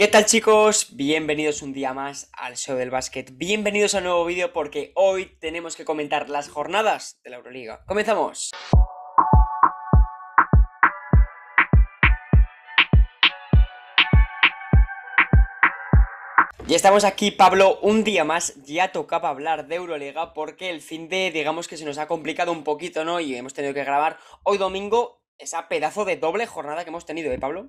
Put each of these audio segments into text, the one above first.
¿Qué tal chicos? Bienvenidos un día más al show del básquet. Bienvenidos a un nuevo vídeo porque hoy tenemos que comentar las jornadas de la Euroliga. ¡Comenzamos! Ya estamos aquí, Pablo, un día más. Ya tocaba hablar de Euroliga porque el fin de, digamos que se nos ha complicado un poquito, ¿no? Y hemos tenido que grabar hoy domingo esa pedazo de doble jornada que hemos tenido, ¿eh, Pablo?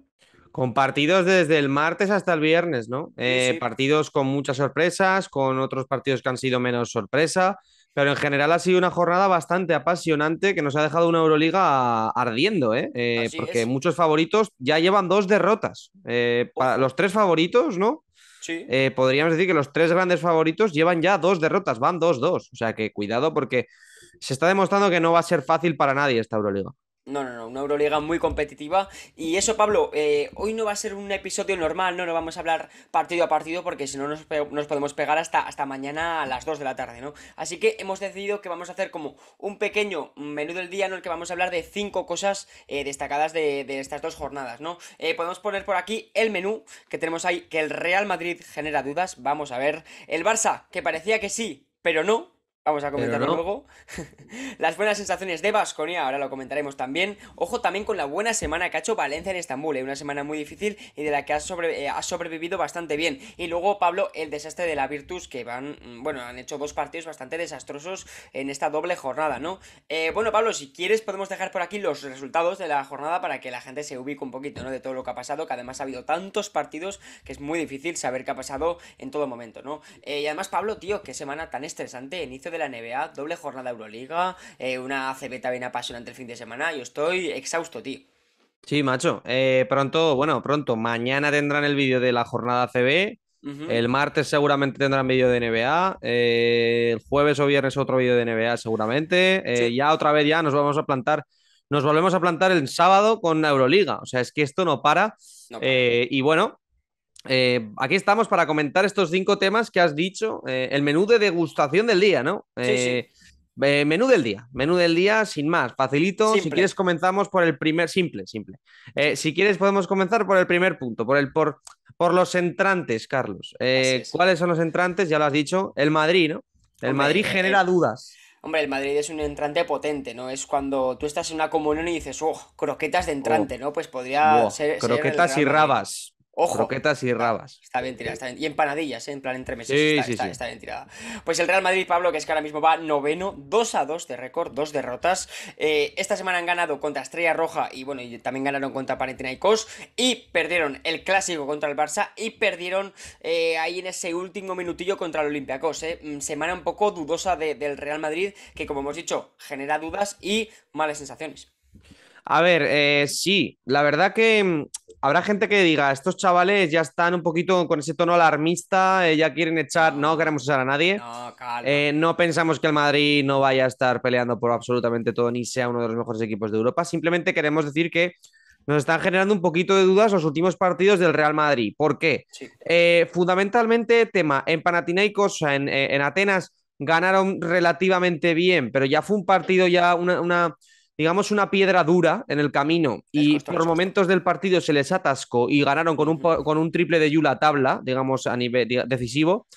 Con partidos desde el martes hasta el viernes, ¿no? Eh, partidos con muchas sorpresas, con otros partidos que han sido menos sorpresa, pero en general ha sido una jornada bastante apasionante que nos ha dejado una Euroliga ardiendo, ¿eh? eh porque muchos favoritos ya llevan dos derrotas. Eh, los tres favoritos, ¿no? Sí. podríamos decir que los tres grandes favoritos llevan ya dos derrotas, van dos, dos, O sea que cuidado porque se está demostrando que no va a ser fácil para nadie esta Euroliga. No, no, no, una Euroliga muy competitiva. Y eso, Pablo, eh, hoy no va a ser un episodio normal, no, no vamos a hablar partido a partido porque si no nos, podemos pegar hasta, hasta mañana a las 2 de la tarde, ¿no? Así que hemos decidido que vamos a hacer como un pequeño menú del día en el que vamos a hablar de 5 cosas eh, destacadas de, estas dos jornadas, ¿no? Eh, podemos poner por aquí el menú que tenemos ahí, que el Real Madrid genera dudas, vamos a ver. El Barça, que parecía que sí, pero no, Vamos a comentarlo luego. Las buenas sensaciones de Vasconia, ahora lo comentaremos también. Ojo también con la buena semana que ha hecho Valencia en Estambul, ¿eh? una semana muy difícil y de la que eh, ha, sobrevivido bastante bien. Y luego, Pablo, el desastre de la Virtus, que van, mm, bueno, han hecho dos partidos bastante desastrosos en esta doble jornada, ¿no? Eh, bueno, Pablo, si quieres podemos dejar por aquí los resultados de la jornada para que la gente se ubique un poquito, ¿no? De todo lo que ha pasado, que además ha habido tantos partidos que es muy difícil saber qué ha pasado en todo momento, ¿no? y además, Pablo, tío, qué semana tan estresante, inicio de la NBA, doble jornada Euroliga, eh, una CB también apasionante el fin de semana. Yo estoy exhausto, tío. Sí, macho. Eh, pronto, bueno, pronto. Mañana tendrán el vídeo de la jornada CB. El martes seguramente tendrán vídeo de NBA. Eh, el jueves o viernes otro vídeo de NBA seguramente. Ya otra vez ya nos vamos a plantar nos volvemos a plantar el sábado con la Euroliga. O sea, es que esto no para. y bueno, eh, aquí estamos para comentar estos cinco temas que has dicho. Eh, el menú de degustación del día, ¿no? Eh, menú del día, menú del día sin más, facilito. Si quieres comenzamos por el primer, simple, simple. si quieres podemos comenzar por el primer punto, por el por, los entrantes, Carlos. ¿Cuáles son los entrantes? Ya lo has dicho. El Madrid, ¿no? El Madrid genera dudas. Hombre, el Madrid es un entrante potente, ¿no? Es cuando tú estás en una comunión y dices, oh, croquetas de entrante, oh. ¿no? Pues podría ser. Croquetas y rabas. Ojo. Croquetas y rabas. Está bien tirada. Está bien. Y empanadillas, ¿eh? en plan entre meses. está, está, bien tirada. Pues el Real Madrid, Pablo, que es que ahora mismo va noveno, 2 a 2 de récord, dos derrotas. Eh, esta semana han ganado contra Estrella Roja y bueno, también ganaron contra Panathinaikos. Y perdieron el clásico contra el Barça y perdieron eh, ahí en ese último minutillo contra el Olympiacos. Mm, semana un poco dudosa del Real Madrid, que como hemos dicho, genera dudas y malas sensaciones. A ver, eh, sí, la verdad que mm, habrá gente que diga, estos chavales ya están un poquito con ese tono alarmista, eh, ya quieren echar, no queremos usar a nadie. Eh, no, pensamos que el Madrid no vaya a estar peleando por absolutamente todo ni sea uno de los mejores equipos de Europa. Simplemente queremos decir que nos están generando un poquito de dudas los últimos partidos del Real Madrid. ¿Por qué? fundamentalmente, tema, en Panathinaikos, en, en, Atenas, ganaron relativamente bien, pero ya fue un partido, ya una digamos, una piedra dura en el camino y por momentos del partido se les atascó y ganaron con un, con un triple de Yula tabla, digamos, a nivel decisivo.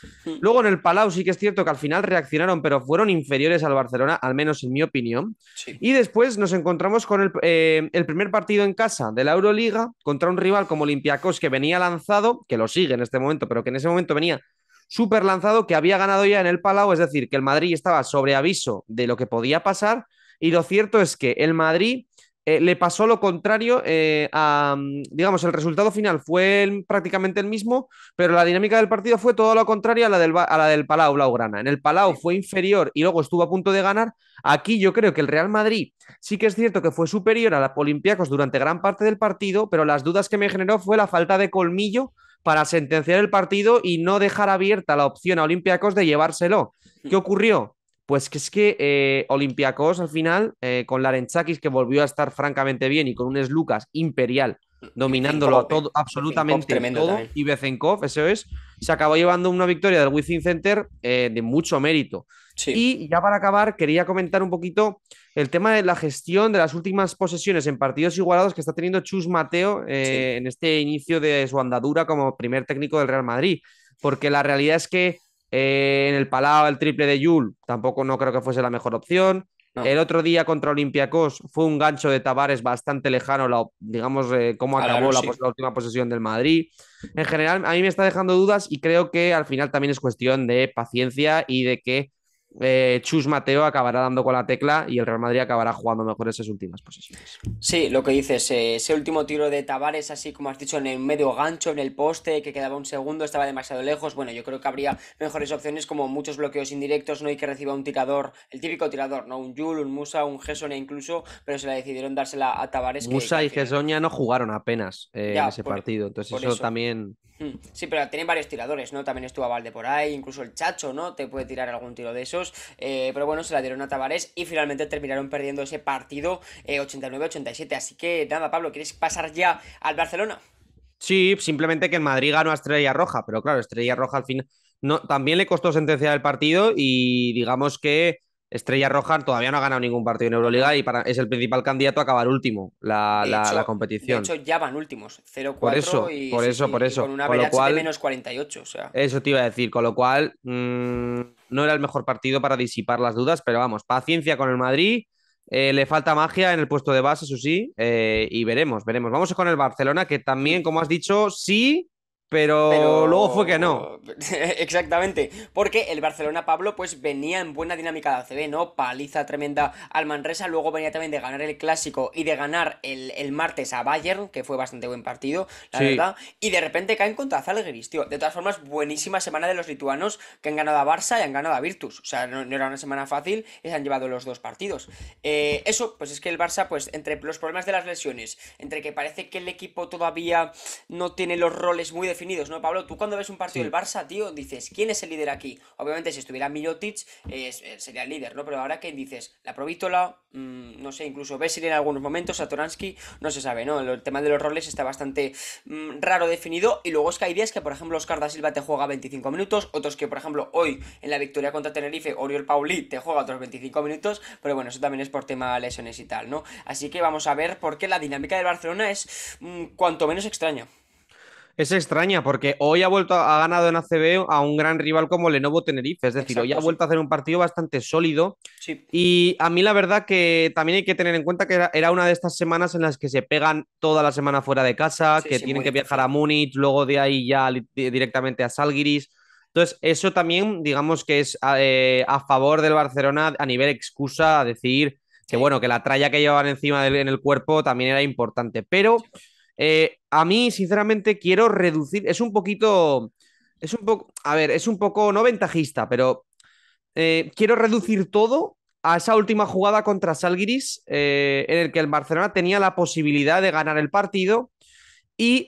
Luego en el Palau sí que es cierto que al final reaccionaron, pero fueron inferiores al Barcelona, al menos en mi opinión. Y después nos encontramos con el, eh, el, primer partido en casa de la Euroliga contra un rival como Olympiacos que venía lanzado, que lo sigue en este momento, pero que en ese momento venía súper lanzado, que había ganado ya en el Palau, es decir, que el Madrid estaba sobre aviso de lo que podía pasar y lo cierto es que el Madrid eh, le pasó lo contrario eh, a, mm, digamos, el resultado final fue prácticamente el mismo, pero la dinámica del partido fue todo lo contrario a la del, a la del Palau Blaugrana. En el Palau fue inferior y luego estuvo a punto de ganar. Aquí yo creo que el Real Madrid sí que es cierto que fue superior a la Olympiacos durante gran parte del partido, pero las dudas que me generó fue la falta de colmillo para sentenciar el partido y no dejar abierta la opción a Olympiacos de llevárselo. ¿Qué ocurrió? Pues que es que eh, Olympiacos al final, eh, con Larenchakis, que volvió a estar francamente bien, y con un Lucas imperial, dominándolo eh. todo, absolutamente todo, y Bezenkov, eso es, se acabó llevando una victoria del Within Center eh, de mucho mérito. Y ya para acabar, quería comentar un poquito el tema de la gestión de las últimas posesiones en partidos igualados que está teniendo Chus Mateo en este inicio de su andadura como primer técnico del Real Madrid. Porque la realidad es que eh, en el Palau, el triple de Yul, tampoco no creo que fuese la mejor opción. El otro día contra Olympiacos fue un gancho de Tavares bastante lejano, digamos, eh, cómo acabó la, la, última posesión del Madrid. En general, a mí me está dejando dudas y creo que al final también es cuestión de paciencia y de que eh, Chus Mateo acabará dando con la tecla y el Real Madrid acabará jugando mejor esas últimas posiciones Sí, lo que dices, eh, ese último tiro de Tavares, así como has dicho, en el medio gancho, en el poste, que quedaba un segundo, estaba demasiado lejos. Bueno, yo creo que habría mejores opciones como muchos bloqueos indirectos, no hay que reciba un tirador, el típico tirador, ¿no? Un Yul, un Musa, un Gerson incluso, pero se la decidieron dársela a Tavares. Musa y Gerson ya no jugaron apenas eh, en ese partido, entonces eso, también. Hmm. Sí, pero tienen varios tiradores, ¿no? También estuvo a Valde por ahí, incluso el Chacho, ¿no? Te puede tirar algún tiro de esos. Eh, pero bueno, se la dieron a Tavares y finalmente terminaron perdiendo ese partido 89-87. Eh, Así que nada, Pablo, ¿quieres pasar ya al Barcelona? Sí, simplemente que en Madrid ganó a Estrella Roja, pero claro, Estrella Roja al fin no, también le costó sentenciar el partido y digamos que Estrella Roja todavía no ha ganado ningún partido en Euroliga y es el principal candidato a acabar último la, competición. De hecho, ya van últimos, 0-4 por eso, y, por eso, por eso. con una lo cual, de menos 48. sea. Eso te iba a decir, con lo cual mm, no era el mejor partido para disipar las dudas, pero vamos, paciencia con el Madrid. Eh, le falta magia en el puesto de base, eso sí, eh, y veremos, veremos. Vamos con el Barcelona, que también, como has dicho, sí pero, luego fue que no. Exactamente, porque el Barcelona Pablo pues venía en buena dinámica de ACB, ¿no? Paliza tremenda al Manresa, luego venía también de ganar el Clásico y de ganar el, martes a Bayern, que fue bastante buen partido, la verdad, y de repente caen contra Zalgiris, tío. De todas formas, buenísima semana de los lituanos que han ganado a Barça y han ganado a Virtus, o sea, no, era una semana fácil y se han llevado los dos partidos. Eh, eso, pues es que el Barça, pues entre los problemas de las lesiones, entre que parece que el equipo todavía no tiene los roles muy definidos, ¿no, Pablo? Tú cuando ves un partido del Barça, tío, dices, ¿quién es el líder aquí? Obviamente, si estuviera Milotic, eh, sería el líder, ¿no? Pero ahora que dices, la Provítola, mm, no sé, incluso Bessel en algunos momentos, a Satoransky, no se sabe, ¿no? El tema de los roles está bastante mm, raro definido. Y luego es que hay días que, por ejemplo, Oscar da Silva te juega 25 minutos, otros que, por ejemplo, hoy en la victoria contra Tenerife, Oriol Pauli te juega otros 25 minutos, pero bueno, eso también es por tema lesiones y tal, ¿no? Así que vamos a ver por qué la dinámica del Barcelona es mm, cuanto menos extraña es extraña porque hoy ha vuelto a ganado en ACB a un gran rival como Lenovo Tenerife, es decir, hoy ha vuelto a hacer un partido bastante sólido y a mí la verdad que también hay que tener en cuenta que era una de estas semanas en las que se pegan toda la semana fuera de casa, que tienen que viajar a Múnich, luego de ahí ya directamente a Salguiris. Entonces, eso también, digamos que es eh, a, favor del Barcelona a nivel excusa a decir que bueno, que la tralla que llevaban encima en el cuerpo también era importante, pero eh, a mí, sinceramente, quiero reducir. Es un poquito. Es un poco. A ver, es un poco no ventajista, pero eh, quiero reducir todo a esa última jugada contra Salguiris, eh, en el que el Barcelona tenía la posibilidad de ganar el partido y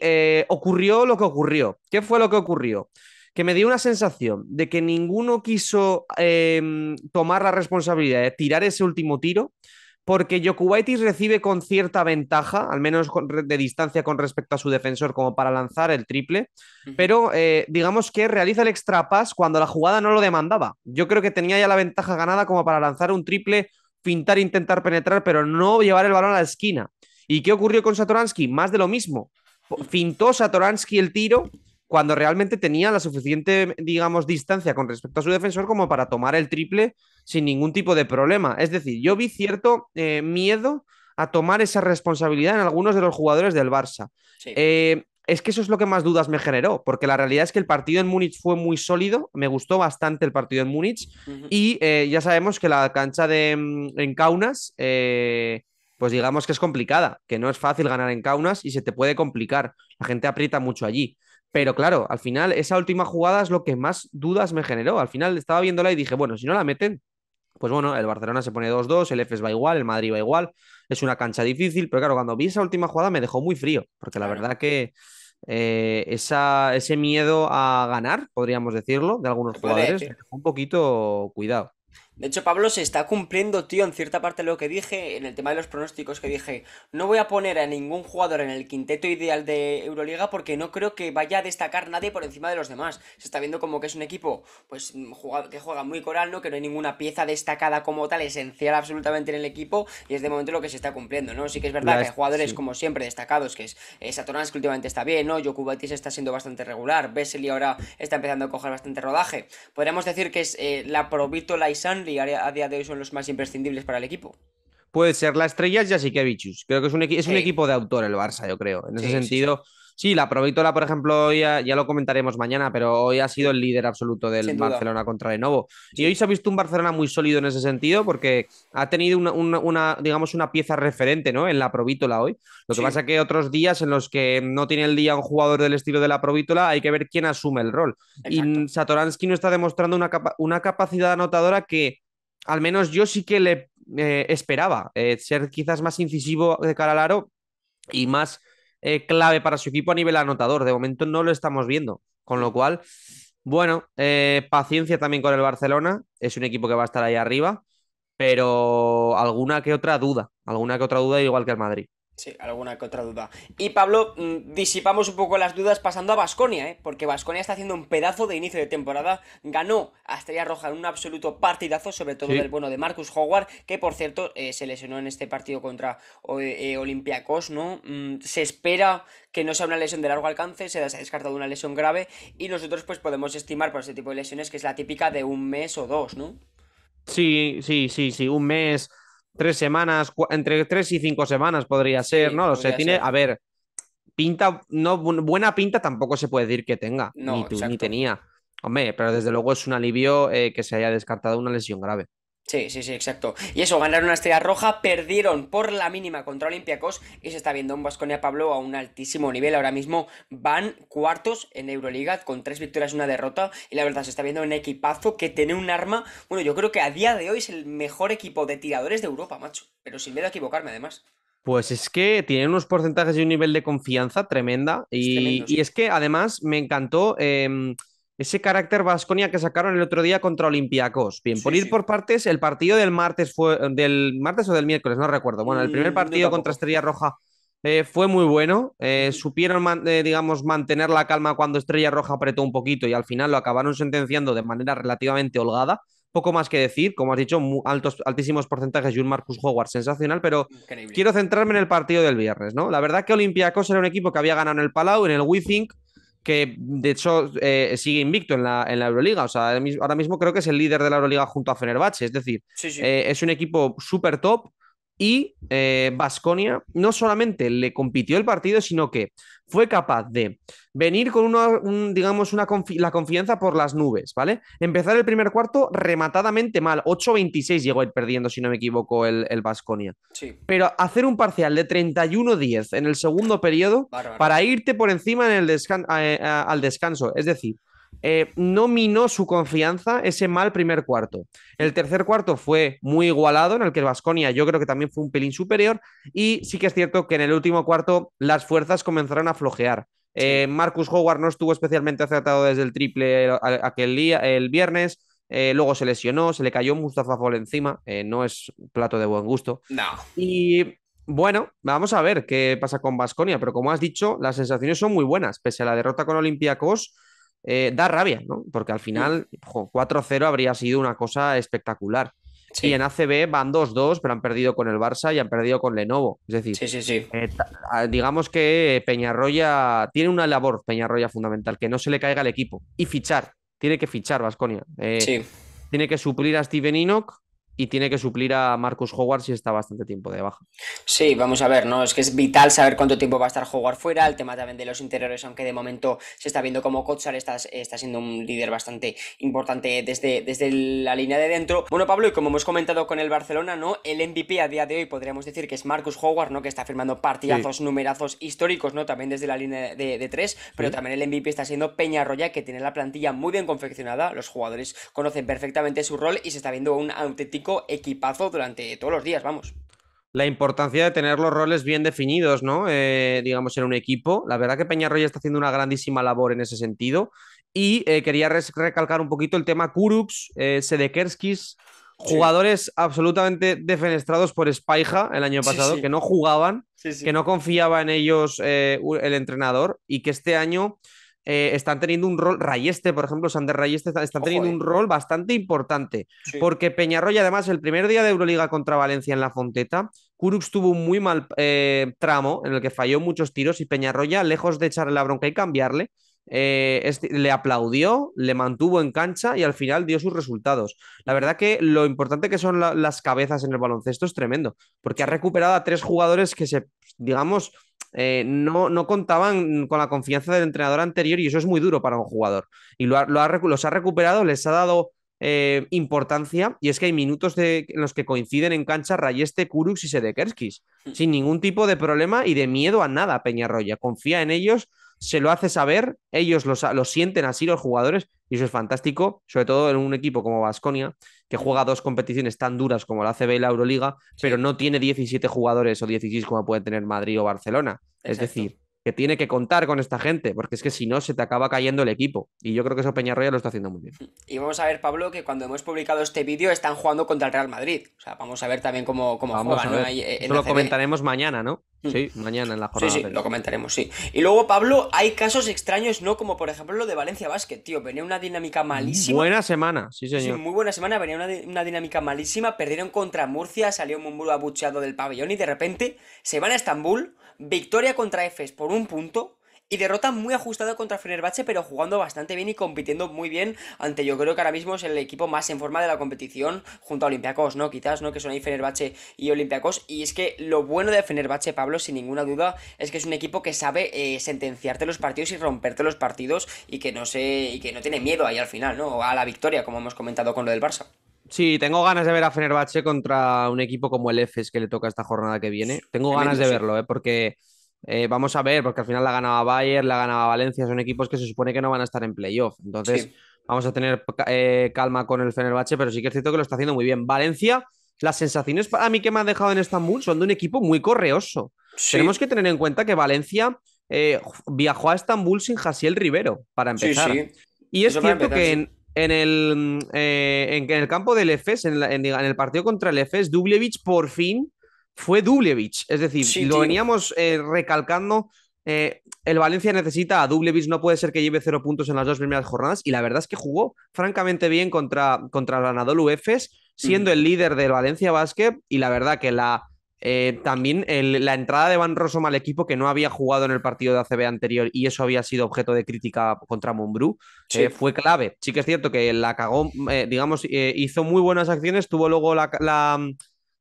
ocurrió lo que ocurrió. ¿Qué fue lo que ocurrió? Que me dio una sensación de que ninguno quiso em, tomar la responsabilidad de tirar ese último tiro porque Jokubaitis recibe con cierta ventaja, al menos de distancia con respecto a su defensor, como para lanzar el triple, pero eh, digamos que realiza el extrapas cuando la jugada no lo demandaba. Yo creo que tenía ya la ventaja ganada como para lanzar un triple, pintar, intentar penetrar, pero no llevar el balón a la esquina. ¿Y qué ocurrió con Satoransky? Más de lo mismo. Fintó Satoransky el tiro cuando realmente tenía la suficiente, digamos, distancia con respecto a su defensor como para tomar el triple sin ningún tipo de problema. Es decir, yo vi cierto eh, miedo a tomar esa responsabilidad en algunos de los jugadores del Barça. Eh, es que eso es lo que más dudas me generó, porque la realidad es que el partido en Múnich fue muy sólido, me gustó bastante el partido en Múnich y eh, ya sabemos que la cancha de, mm, en Kaunas, pues digamos que es complicada, que no es fácil ganar en Kaunas y se te puede complicar, la gente aprieta mucho allí. Pero claro, al final esa última jugada es lo que más dudas me generó. Al final estaba viéndola y dije, bueno, si no la meten, pues bueno, el Barcelona se pone 2-2, el EFES va igual, el Madrid va igual, es una cancha difícil, pero claro, cuando vi esa última jugada me dejó muy frío, porque la verdad que eh, esa, ese miedo a ganar, podríamos decirlo, de algunos jugadores, me dejó un poquito cuidado. De hecho, Pablo se está cumpliendo, tío, en cierta parte lo que dije, en el tema de los pronósticos que dije, no voy a poner a ningún jugador en el quinteto ideal de Euroliga porque no creo que vaya a destacar nadie por encima de los demás. Se está viendo como que es un equipo, pues, que juega muy coral, ¿no? Que no hay ninguna pieza destacada como tal, esencial absolutamente en el equipo, y es de momento lo que se está cumpliendo, ¿no? Sí que es verdad que hay jugadores, como siempre, destacados, que es eh, Saturnas, que últimamente está bien, ¿no? Yokubatis está siendo bastante regular, Vesely ahora está empezando a coger bastante rodaje. Podríamos decir que es eh, la Provito Laisan y a día de hoy son los más imprescindibles para el equipo. Puede ser la estrella Jasikevichus. Creo que es un, equipo de autor el Barça, yo creo. En ese sentido, Sí, la Provítola, por ejemplo, ya, ya lo comentaremos mañana, pero hoy ha sido el líder absoluto del Barcelona contra novo. Y hoy se ha visto un Barcelona muy sólido en ese sentido, porque ha tenido una, digamos, una pieza referente ¿no? en la Provítola hoy. Lo que pasa es que otros días en los que no tiene el día un jugador del estilo de la Provítola, hay que ver quién asume el rol. Y Satoransky no está demostrando una, capacidad anotadora que al menos yo sí que le eh, esperaba eh, ser quizás más incisivo de cara al aro y más clave para su equipo a nivel anotador. De momento no lo estamos viendo, con lo cual, bueno, eh, paciencia también con el Barcelona, es un equipo que va a estar ahí arriba, pero alguna que otra duda, alguna que otra duda igual que el Madrid. Sí, alguna que otra duda. Y Pablo, mm, disipamos un poco las dudas pasando a Basconia, ¿eh? porque Basconia está haciendo un pedazo de inicio de temporada. Ganó a Estrella Roja en un absoluto partidazo, sobre todo del bueno de Marcus Howard, que por cierto eh, se lesionó en este partido contra eh, Olympiacos, ¿no? Mm, se espera que no sea una lesión de largo alcance, se ha descartado una lesión grave, y nosotros pues podemos estimar por ese tipo de lesiones que es la típica de un mes o dos, ¿no? Sí, sí, sí, sí, un mes tres semanas, entre tres y cinco semanas podría ser, ¿no? O sea, tiene, a ver, pinta, no, buena pinta tampoco se puede decir que tenga, ni, tú, ni tenía. Hombre, pero desde luego es un alivio eh, que se haya descartado una lesión grave. Sí, sí, sí, exacto. Y eso, ganaron una estrella roja, perdieron por la mínima contra Olympiacos y se está viendo un Vasconia Pablo a un altísimo nivel. Ahora mismo van cuartos en Euroliga con tres victorias y una derrota. Y la verdad, se está viendo un equipazo que tiene un arma. Bueno, yo creo que a día de hoy es el mejor equipo de tiradores de Europa, macho. Pero sin miedo a equivocarme, además. Pues es que tiene unos porcentajes y un nivel de confianza tremenda. Y es, que además me encantó. Em, ese carácter vasconia que sacaron el otro día contra Olympiacos. Bien, por ir por partes, el partido del martes fue eh, del martes o del miércoles, no recuerdo. Bueno, el primer mm, partido contra Estrella Roja eh, fue muy bueno. Eh, supieron, digamos, mantener la calma cuando Estrella Roja apretó un poquito y al final lo acabaron sentenciando de manera relativamente holgada. Poco más que decir, como has dicho, altos, altísimos porcentajes y un Marcus Howard sensacional, pero quiero centrarme en el partido del viernes, ¿no? La verdad que Olympiacos era un equipo que había ganado en el Palau, en el Think que de hecho eh, sigue invicto en la, en la, Euroliga. O sea, ahora mismo creo que es el líder de la Euroliga junto a Fenerbahce. Es decir, eh, es un equipo súper top y Vasconia eh, no solamente le compitió el partido, sino que fue capaz de venir con una, digamos, una la confianza por las nubes, ¿vale? Empezar el primer cuarto rematadamente mal. 8-26 llegó a ir perdiendo, si no me equivoco, el Vasconia. sí. Pero hacer un parcial de 31-10 en el segundo periodo para irte por encima en el al descanso. Es decir, eh, no minó su confianza ese mal primer cuarto. El tercer cuarto fue muy igualado, en el que el Vasconia yo creo que también fue un pelín superior. Y sí que es cierto que en el último cuarto las fuerzas comenzaron a flojear. Eh, Marcus Howard no estuvo especialmente acertado desde el triple eh, aquel día, el viernes. luego se lesionó, se le cayó Mustafa Fall encima. no es plato de buen gusto. No. Y bueno, vamos a ver qué pasa con Vasconia, pero como has dicho, las sensaciones son muy buenas. Pese a la derrota con Olympiacos, eh, da rabia, ¿no? Porque al mm. final, 4-0 habría sido una cosa espectacular. Y en ACB van 2-2, pero han perdido con el Barça y han perdido con Lenovo. Es decir, eh, ah, digamos que Peñarroya tiene una labor, Peñarroya fundamental, que no se le caiga al equipo. Y fichar, tiene que fichar Vasconia. Eh, tiene que suplir a Steven Enoch y tiene que suplir a Marcus Howard si está bastante tiempo de baja. Sí, vamos a ver, ¿no? Es que es vital saber cuánto tiempo va a estar Howard fuera, el tema también de los interiores, aunque de momento se está viendo como Kotsar está, está siendo un líder bastante importante desde, desde la línea de dentro. Bueno, Pablo, y como hemos comentado con el Barcelona, ¿no? El MVP a día de hoy podríamos decir que es Marcus Howard, ¿no? Que está firmando partidazos, numerazos históricos, ¿no? También desde la línea de, tres, pero también el MVP está siendo Peña Roya, que tiene la plantilla muy bien confeccionada, los jugadores conocen perfectamente su rol y se está viendo un auténtico equipazo durante todos los días, vamos. La importancia de tener los roles bien definidos, ¿no? Eh, digamos, en un equipo. La verdad que Peñarroya está haciendo una grandísima labor en ese sentido. Y eh, quería recalcar un poquito el tema Kurux, eh, Sedekerskis, jugadores absolutamente defenestrados por Spaija el año pasado, que no jugaban, que no confiaba en ellos el entrenador y que este año eh, están teniendo un rol, Rayeste, por ejemplo, Sander Rayeste, están, teniendo un rol bastante importante, porque Peñarroya, además, el primer día de Euroliga contra Valencia en la Fonteta, Kurux tuvo un muy mal eh, tramo en el que falló muchos tiros y Peñarroya, lejos de echarle la bronca y cambiarle, eh, este, le aplaudió, le mantuvo en cancha y al final dio sus resultados. La verdad que lo importante que son las cabezas en el baloncesto es tremendo, porque ha recuperado a tres jugadores que se, digamos, eh, no, no contaban con la confianza del entrenador anterior y eso es muy duro para un jugador. Y lo ha, los ha recuperado, les ha dado eh, importancia y es que hay minutos de, en los que coinciden en cancha Rayeste, Kuruks y Sedekerskis, mm. sin ningún tipo de problema y de miedo a nada, Peñarroya. Confía en ellos se lo hace saber, ellos lo, sienten así los jugadores y eso es fantástico, sobre todo en un equipo como Vasconia, que juega dos competiciones tan duras como la CB y la Euroliga, pero no tiene 17 jugadores o 16 como puede tener Madrid o Barcelona. Es decir, que tiene que contar con esta gente, porque es que si no se te acaba cayendo el equipo. Y yo creo que eso Peñarroya lo está haciendo muy bien. Y vamos a ver, Pablo, que cuando hemos publicado este vídeo están jugando contra el Real Madrid. O sea, vamos a ver también cómo, cómo juegan. ¿no? Eh, lo comentaremos mañana, ¿no? Mm. Sí, mañana en la jornada. Sí, sí, lo comentaremos, sí. Y luego, Pablo, hay casos extraños, ¿no? Como por ejemplo lo de Valencia Basket, tío. Venía una dinámica malísima. Buena semana, sí, señor. Sí, muy buena semana, venía una, dinámica malísima. Perdieron contra Murcia, salió un Mumburu abucheado del pabellón y de repente se van a Estambul. Victoria contra Efes por un punto. Y derrota muy ajustada contra Fenerbahce, pero jugando bastante bien y compitiendo muy bien ante yo creo que ahora mismo es el equipo más en forma de la competición junto a Olympiacos, ¿no? Quizás, ¿no? Que son ahí Fenerbahce y Olympiacos. Y es que lo bueno de Fenerbahce, Pablo, sin ninguna duda, es que es un equipo que sabe eh, sentenciarte los partidos y romperte los partidos y que no y que no tiene miedo ahí al final, ¿no? A la victoria, como hemos comentado con lo del Barça. Sí, tengo ganas de ver a Fenerbahce contra un equipo como el EFES que le toca esta jornada que viene. Tengo ganas de verlo, ¿eh? porque eh, vamos a ver, porque al final la ganaba Bayern, la ganaba Valencia, son equipos que se supone que no van a estar en playoff. Entonces, vamos a tener eh, calma con el Fenerbahce, pero sí que es cierto que lo está haciendo muy bien. Valencia, las sensaciones para mí que me han dejado en Estambul son de un equipo muy correoso. Tenemos que tener en cuenta que Valencia eh, viajó a Estambul sin Jasiel Rivero, para empezar. y es cierto que en, el, campo del EFES, en, el partido contra el EFES, Dublevich por fin fue Dublevich. Es decir, lo veníamos eh, recalcando. Eh, el Valencia necesita a Dublevich, no puede ser que lleve cero puntos en las dos primeras jornadas. Y la verdad es que jugó francamente bien contra, contra el Anadolu Efes, siendo mm. el líder del Valencia Basket. Y la verdad que la, eh, también la entrada de Van Rossum al equipo, que no había jugado en el partido de ACB anterior y eso había sido objeto de crítica contra Mumbrú, fue clave. Sí que es cierto que la cagó, digamos, hizo muy buenas acciones, tuvo luego la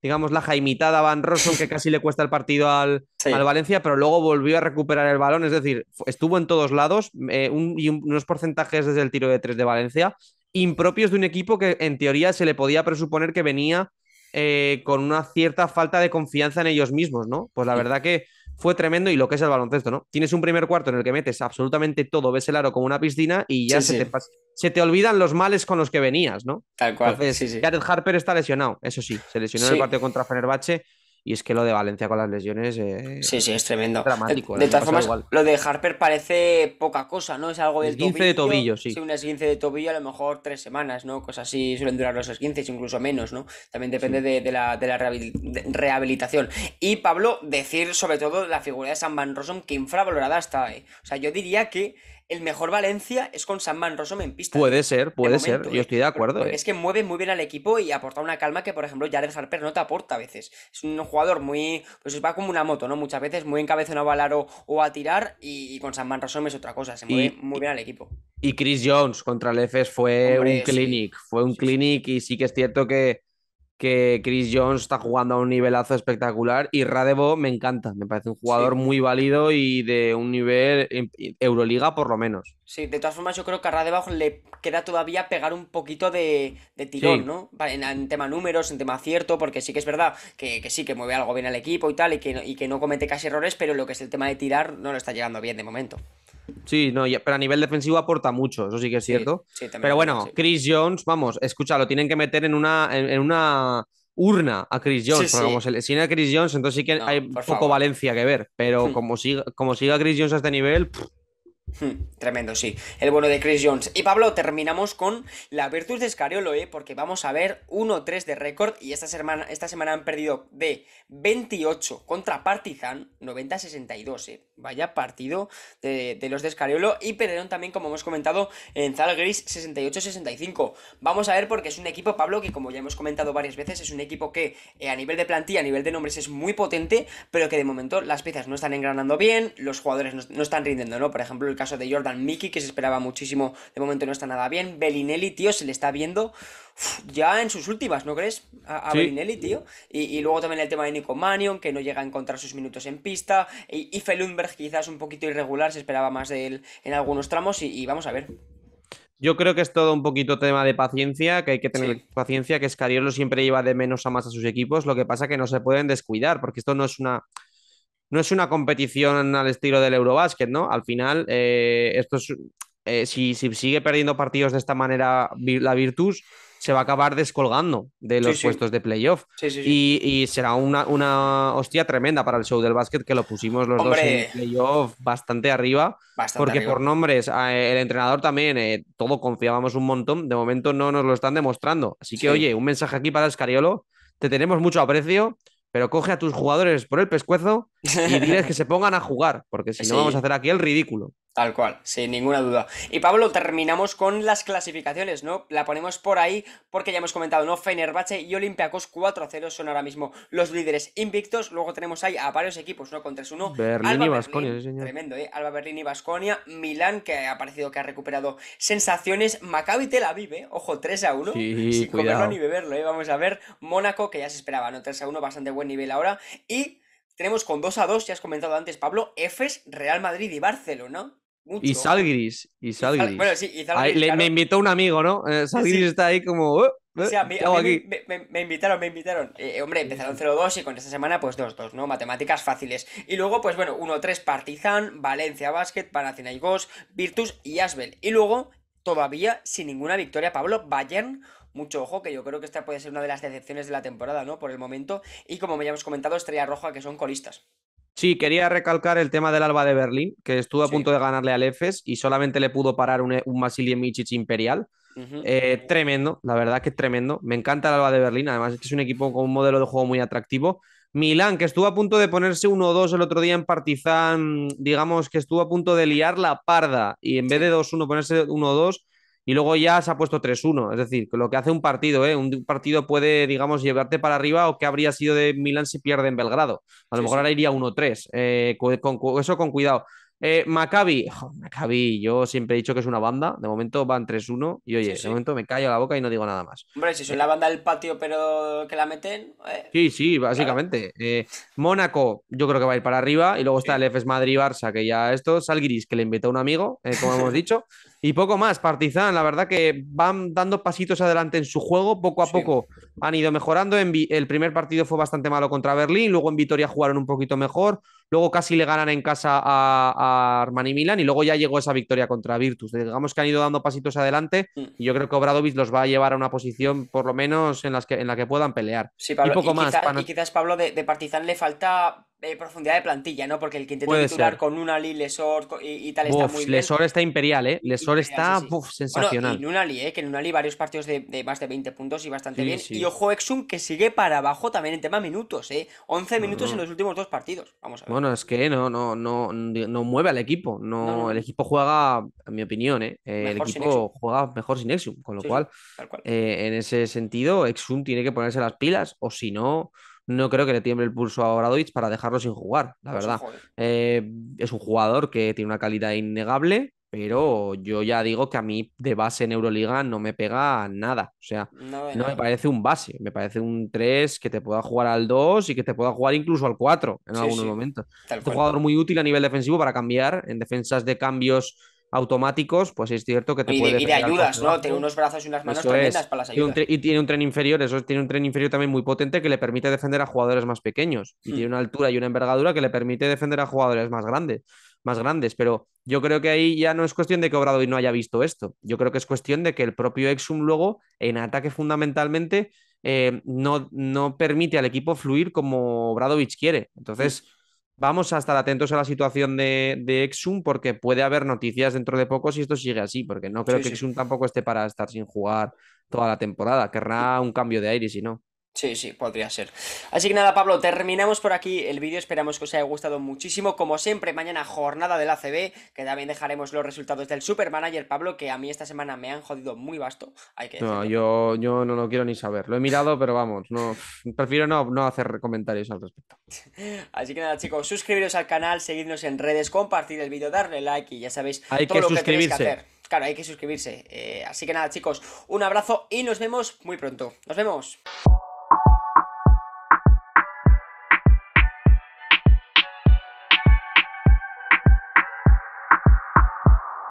digamos, la jaimitada Van Rossum, que casi le cuesta el partido al, al, Valencia, pero luego volvió a recuperar el balón, es decir, estuvo en todos lados eh, y unos porcentajes desde el tiro de tres de Valencia impropios de un equipo que en teoría se le podía presuponer que venía eh, con una cierta falta de confianza en ellos mismos, ¿no? Pues la verdad que fue tremendo y lo que es el baloncesto, ¿no? Tienes un primer cuarto en el que metes absolutamente todo, ves el aro como una piscina y ya se, Te olvidan los males con los que venías, ¿no? Tal cual. Entonces, sí, Harper está lesionado, eso sí, se lesionó en el partido contra Fenerbahce y es que lo de Valencia con las lesiones. Eh, sí, sí, es tremendo. dramático. De, todas formas, lo de Harper parece poca cosa, ¿no? Es algo del 15 de tobillo, sí. Sí, un esguince de tobillo, a lo mejor tres semanas, ¿no? Cosas así suelen durar los esguinces, incluso menos, ¿no? También depende de, la, rehabilitación. Y Pablo, decir sobre todo la figura de San Van Rossum, que infravalorada está. Eh. O sea, yo diría que el mejor Valencia es con Sam Van en pista. Puede ser, puede ser, eh. yo estoy de acuerdo. Eh. Es que mueve muy bien al equipo y aporta una calma que, por ejemplo, Jared Harper no te aporta a veces. Es un jugador muy, pues va como una moto, ¿no? Muchas veces muy encabezonado a aro o a tirar y, con Sam Van es otra cosa, se mueve muy bien al equipo. Y Chris Jones contra el EFES fue un clinic, fue un clinic y sí que es cierto que que Chris Jones está jugando a un nivelazo espectacular y Radebo me encanta, me parece un jugador muy válido y de un nivel Euroliga por lo menos. Sí, de todas formas yo creo que a Radebo le queda todavía pegar un poquito de, tirón, ¿no? En, tema números, en tema acierto, porque sí que es verdad que, sí, que mueve algo bien al equipo y tal y que, y que no comete casi errores, pero lo que es el tema de tirar no lo está llegando bien de momento. Sí, no, pero a nivel defensivo aporta mucho, eso sí que es cierto. pero bueno, Chris Jones, vamos, escucha, lo tienen que meter en una, en, una urna a Chris Jones. Si como a Chris Jones, entonces sí que hay poco Valencia que ver. Pero hmm. como siga, como siga Chris Jones a este nivel. Hmm, tremendo, sí. El bueno de Chris Jones. Y Pablo, terminamos con la Virtus de Scariolo ¿eh? porque vamos a ver 1-3 de récord y esta semana, esta semana han perdido de 28 contra Partizan 90-62. ¿eh? Vaya partido de, los de Escariolo. Y perderon también, como hemos comentado, en Zalgris 68-65. Vamos a ver porque es un equipo, Pablo, que como ya hemos comentado varias veces, es un equipo que eh, a nivel de plantilla, a nivel de nombres es muy potente, pero que de momento las piezas no están engranando bien, los jugadores no, están rindiendo, ¿no? Por ejemplo, el caso de Jordan Mickey, que se esperaba muchísimo, de momento no está nada bien. Bellinelli, tío, se le está viendo ya en sus últimas, ¿no crees? A, Brinelli, tío. Y, luego también el tema de Nico Mannion, que no llega a encontrar sus minutos en pista. Y, y quizás un poquito irregular, se esperaba más de él en algunos tramos y, vamos a ver. Yo creo que es todo un poquito tema de paciencia, que hay que tener paciencia, que Scariolo siempre lleva de menos a más a sus equipos, lo que pasa que no se pueden descuidar, porque esto no es una, no es una competición al estilo del eurobásquet ¿no? Al final, eh, esto eh, si, si sigue perdiendo partidos de esta manera la Virtus, se va a acabar descolgando de los puestos de playoff. y, será una, una, hostia tremenda para el show del básquet que lo pusimos los dos en playoff bastante arriba. porque por nombres, el entrenador también, eh, todo confiábamos un montón. De momento no nos lo están demostrando. Así que, oye, un mensaje aquí para Escariolo. Te tenemos mucho aprecio, pero coge a tus jugadores por el pescuezo y diles que se pongan a jugar, porque si no vamos a hacer aquí el ridículo. Tal cual, sin ninguna duda. Y Pablo, terminamos con las clasificaciones, ¿no? La ponemos por ahí porque ya hemos comentado, ¿no? Fenerbahce y Olympiacos 4-0 son ahora mismo los líderes invictos. Luego tenemos ahí a varios equipos, ¿no? Con 3-1. Berlín y Basconia, sí, Tremendo, ¿eh? Alba Berlín y Basconia. Milán, que ha parecido que ha recuperado sensaciones. Maccabi Tel Aviv, ¿eh? Ojo, 3-1. Sí, sin comerlo ni beberlo, ¿eh? Vamos a ver. Mónaco, que ya se esperaba, ¿no? 3-1, bastante buen nivel ahora. Y tenemos con 2 a 2, ya has comentado antes, Pablo, Efes, Real Madrid y Barcelona. Mucho. Y Salgris, y Salgris. bueno, sí, y me invitó un amigo, ¿no? Eh, Salgris está ahí como... Oh, eh, o sea, me, invitaron, me invitaron. Eh, hombre, empezaron 0-2 y con esta semana pues 2-2, ¿no? Matemáticas fáciles. Y luego, pues bueno, 1-3 Partizan, Valencia Basket, Panathinaikos, Virtus y Asbel. Y luego, todavía sin ninguna victoria, Pablo, Bayern mucho ojo, que yo creo que esta puede ser una de las decepciones de la temporada, ¿no? Por el momento. Y como ya hemos comentado, Estrella Roja, que son colistas. Sí, quería recalcar el tema del Alba de Berlín, que estuvo a punto de ganarle al EFES y solamente le pudo parar un, un imperial. Eh, tremendo, la verdad que tremendo. Me encanta el Alba de Berlín, además es es un equipo con un modelo de juego muy atractivo. Milán, que estuvo a punto de ponerse 1-2 el otro día en Partizan, digamos que estuvo a punto de liar la parda y en vez de 2-1 ponerse 1-2 y luego ya se ha puesto 3-1. Es decir, lo que hace un partido, ¿eh? un partido puede, digamos, llevarte para arriba o que habría sido de Milán si pierde en Belgrado. A lo mejor ahora iría 1-3. Eh, con, eso con cuidado. Eh, Maccabi, Maccabi, yo siempre he dicho que es una banda. De momento van 3-1 y oye, de momento me callo la boca y no digo nada más. Hombre, si soy la banda del patio, pero que la meten. Sí, sí, básicamente. Mónaco, yo creo que va a ir para arriba. Y luego está el FS Madrid-Barça, que ya esto. Salguiris, que le invitó un amigo, como hemos dicho. Y poco más, Partizan, la verdad que van dando pasitos adelante en su juego, poco a poco han ido mejorando. el primer partido fue bastante malo contra Berlín, luego en Vitoria jugaron un poquito mejor, luego casi le ganan en casa a, Armani Milan y luego ya llegó esa victoria contra Virtus. Digamos que han ido dando pasitos adelante mm. y yo creo que Obradovic los va a llevar a una posición, por lo menos, en, las que, en la que puedan pelear. Sí, y poco más. quizás, Pablo, de, de Partizan le falta profundidad de plantilla, ¿no? Porque el que intenta titular con Unali, Lesor y, tal está muy bien. Lesor está imperial, ¿eh? Lesor está sensacional. Bueno, y Unali, ¿eh? Que en Unali varios partidos de, más de 20 puntos y bastante bien. Y ojo, Exum que sigue para abajo también en tema minutos, ¿eh? 11 minutos en los últimos dos partidos. Vamos a ver. Bueno, es que no, no, no, no mueve al equipo. No, El equipo juega, en mi opinión, ¿eh? eh el equipo juega mejor sin Exum, con lo cual, eh, en ese sentido, Exum tiene que ponerse las pilas o si no no creo que le tiemble el pulso a Obradovic para dejarlo sin jugar, la pues verdad. Eh. Eh, es un jugador que tiene una calidad innegable, pero yo ya digo que a mí de base en Euroliga no me pega nada. O sea, no, me parece un base, me parece un 3 que te pueda jugar al 2 y que te pueda jugar incluso al 4 en algún algunos momentos. es un jugador muy útil a nivel defensivo para cambiar en defensas de cambios automáticos, pues es cierto que te puede... ayudas, ¿no? Tiene unos brazos y unas manos tremendas para las ayudas. Y, tiene un tren inferior, eso tiene un tren inferior también muy potente que le permite defender a jugadores más pequeños. Y hmm. tiene una altura y una envergadura que le permite defender a jugadores más grandes más grandes, pero yo creo que ahí ya no es cuestión de que Obradoy no haya visto esto, yo creo que es cuestión de que el propio Exum luego en ataque fundamentalmente eh, no, no permite al equipo fluir como Obradovic quiere, entonces Vamos a estar atentos a la situación de, de, Exum porque puede haber noticias dentro de poco si esto sigue así, porque no creo que Exum tampoco esté para estar sin jugar toda la temporada. Querrá un cambio de aire, si no. Sí, sí, podría ser. Así que nada, Pablo, terminamos por aquí el vídeo. Esperamos que os haya gustado muchísimo. Como siempre, mañana jornada del ACB, que también dejaremos los resultados del Supermanager, Pablo, que a mí esta semana me han jodido muy vasto. no, yo, yo no lo quiero ni saber. Lo he mirado, pero vamos, no prefiero no, hacer comentarios al respecto. Así que nada, chicos, suscribiros al canal, seguidnos en redes, compartir el vídeo, darle like y ya sabéis hay que suscribirse. Claro, hay que suscribirse. Eh, así que nada, chicos, un abrazo y nos vemos muy pronto. Nos vemos.